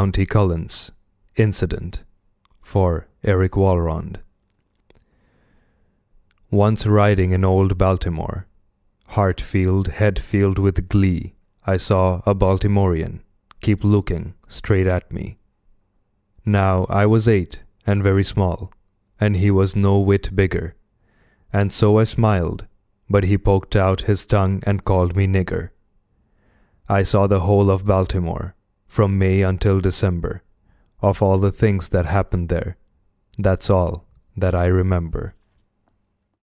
County Collins incident for Eric Walrond. Once riding in old Baltimore, heart filled, head filled with glee, I saw a Baltimorean keep looking straight at me. Now I was eight and very small, and he was no whit bigger, and so I smiled, but he poked out his tongue and called me nigger. I saw the whole of Baltimore from May until December, of all the things that happened there. That's all that I remember.